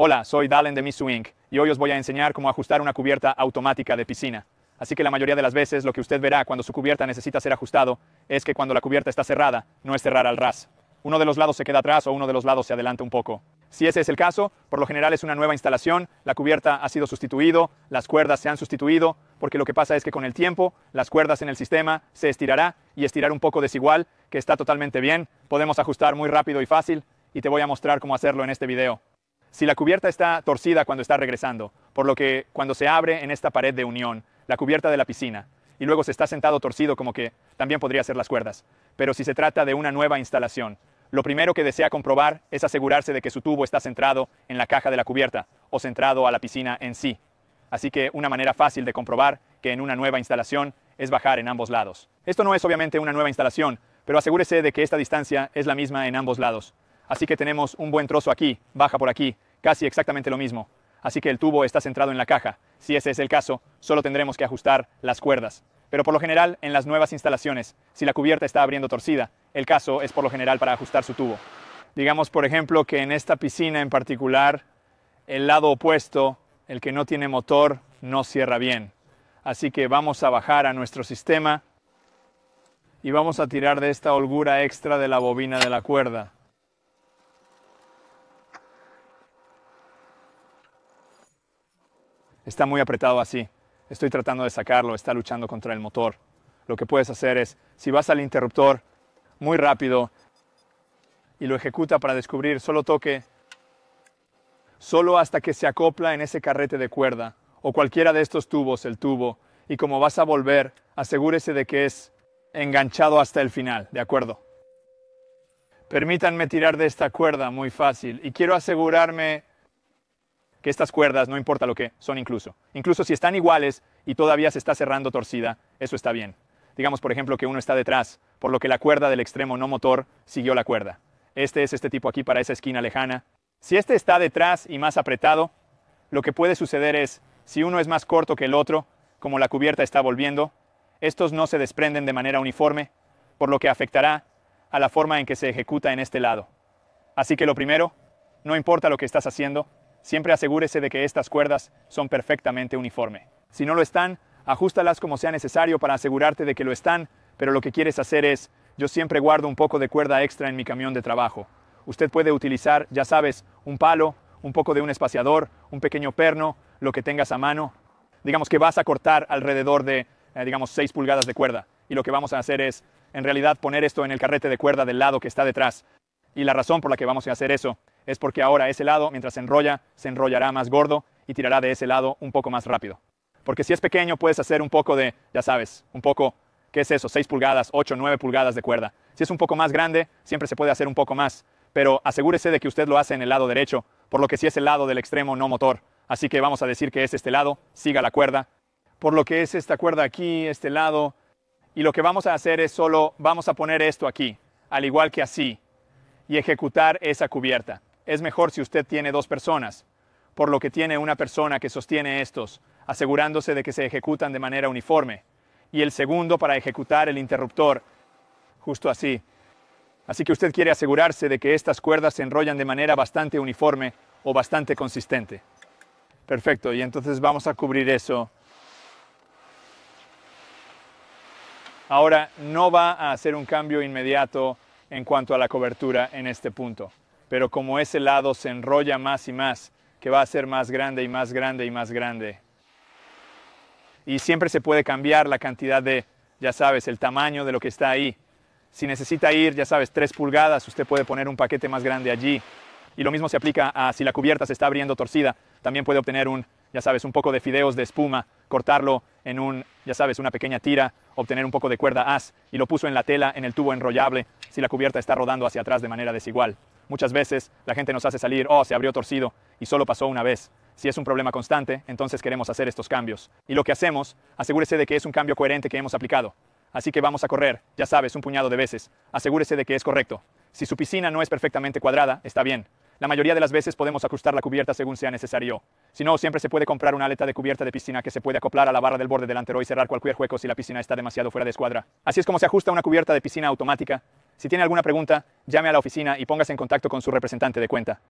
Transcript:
Hola, soy Dalen de Miss Inc. y hoy os voy a enseñar cómo ajustar una cubierta automática de piscina. Así que la mayoría de las veces lo que usted verá cuando su cubierta necesita ser ajustado es que cuando la cubierta está cerrada, no es cerrar al ras. Uno de los lados se queda atrás o uno de los lados se adelanta un poco. Si ese es el caso, por lo general es una nueva instalación, la cubierta ha sido sustituido, las cuerdas se han sustituido, porque lo que pasa es que con el tiempo las cuerdas en el sistema se estirará y estirar un poco desigual, que está totalmente bien, podemos ajustar muy rápido y fácil, y te voy a mostrar cómo hacerlo en este video si la cubierta está torcida cuando está regresando, por lo que cuando se abre en esta pared de unión, la cubierta de la piscina, y luego se está sentado torcido como que también podría ser las cuerdas. Pero si se trata de una nueva instalación, lo primero que desea comprobar es asegurarse de que su tubo está centrado en la caja de la cubierta o centrado a la piscina en sí. Así que una manera fácil de comprobar que en una nueva instalación es bajar en ambos lados. Esto no es obviamente una nueva instalación, pero asegúrese de que esta distancia es la misma en ambos lados. Así que tenemos un buen trozo aquí, baja por aquí, casi exactamente lo mismo. Así que el tubo está centrado en la caja. Si ese es el caso, solo tendremos que ajustar las cuerdas. Pero por lo general, en las nuevas instalaciones, si la cubierta está abriendo torcida, el caso es por lo general para ajustar su tubo. Digamos, por ejemplo, que en esta piscina en particular, el lado opuesto, el que no tiene motor, no cierra bien. Así que vamos a bajar a nuestro sistema y vamos a tirar de esta holgura extra de la bobina de la cuerda. está muy apretado así. Estoy tratando de sacarlo, está luchando contra el motor. Lo que puedes hacer es, si vas al interruptor muy rápido y lo ejecuta para descubrir, solo toque, solo hasta que se acopla en ese carrete de cuerda o cualquiera de estos tubos, el tubo, y como vas a volver, asegúrese de que es enganchado hasta el final, ¿de acuerdo? Permítanme tirar de esta cuerda muy fácil y quiero asegurarme que estas cuerdas, no importa lo que son incluso, incluso si están iguales y todavía se está cerrando torcida, eso está bien. Digamos, por ejemplo, que uno está detrás, por lo que la cuerda del extremo no motor siguió la cuerda. Este es este tipo aquí para esa esquina lejana. Si este está detrás y más apretado, lo que puede suceder es, si uno es más corto que el otro, como la cubierta está volviendo, estos no se desprenden de manera uniforme, por lo que afectará a la forma en que se ejecuta en este lado. Así que lo primero, no importa lo que estás haciendo, Siempre asegúrese de que estas cuerdas son perfectamente uniformes. Si no lo están, ajustalas como sea necesario para asegurarte de que lo están, pero lo que quieres hacer es, yo siempre guardo un poco de cuerda extra en mi camión de trabajo. Usted puede utilizar, ya sabes, un palo, un poco de un espaciador, un pequeño perno, lo que tengas a mano. Digamos que vas a cortar alrededor de, eh, digamos, 6 pulgadas de cuerda. Y lo que vamos a hacer es, en realidad, poner esto en el carrete de cuerda del lado que está detrás. Y la razón por la que vamos a hacer eso es porque ahora ese lado, mientras se enrolla, se enrollará más gordo y tirará de ese lado un poco más rápido. Porque si es pequeño, puedes hacer un poco de, ya sabes, un poco, ¿qué es eso? 6 pulgadas, 8, 9 pulgadas de cuerda. Si es un poco más grande, siempre se puede hacer un poco más. Pero asegúrese de que usted lo hace en el lado derecho, por lo que si es el lado del extremo no motor. Así que vamos a decir que es este lado, siga la cuerda. Por lo que es esta cuerda aquí, este lado. Y lo que vamos a hacer es solo, vamos a poner esto aquí, al igual que así, y ejecutar esa cubierta es mejor si usted tiene dos personas, por lo que tiene una persona que sostiene estos, asegurándose de que se ejecutan de manera uniforme, y el segundo para ejecutar el interruptor, justo así. Así que usted quiere asegurarse de que estas cuerdas se enrollan de manera bastante uniforme o bastante consistente. Perfecto, y entonces vamos a cubrir eso. Ahora no va a hacer un cambio inmediato en cuanto a la cobertura en este punto pero como ese lado se enrolla más y más, que va a ser más grande y más grande y más grande. Y siempre se puede cambiar la cantidad de, ya sabes, el tamaño de lo que está ahí. Si necesita ir, ya sabes, tres pulgadas, usted puede poner un paquete más grande allí. Y lo mismo se aplica a si la cubierta se está abriendo torcida, también puede obtener un, ya sabes, un poco de fideos de espuma, cortarlo en un, ya sabes, una pequeña tira, obtener un poco de cuerda as, y lo puso en la tela, en el tubo enrollable, si la cubierta está rodando hacia atrás de manera desigual. Muchas veces la gente nos hace salir, oh, se abrió torcido y solo pasó una vez. Si es un problema constante, entonces queremos hacer estos cambios. Y lo que hacemos, asegúrese de que es un cambio coherente que hemos aplicado. Así que vamos a correr, ya sabes, un puñado de veces. Asegúrese de que es correcto. Si su piscina no es perfectamente cuadrada, está bien. La mayoría de las veces podemos ajustar la cubierta según sea necesario. Si no, siempre se puede comprar una aleta de cubierta de piscina que se puede acoplar a la barra del borde delantero y cerrar cualquier hueco si la piscina está demasiado fuera de escuadra. Así es como se ajusta una cubierta de piscina automática. Si tiene alguna pregunta, llame a la oficina y póngase en contacto con su representante de cuenta.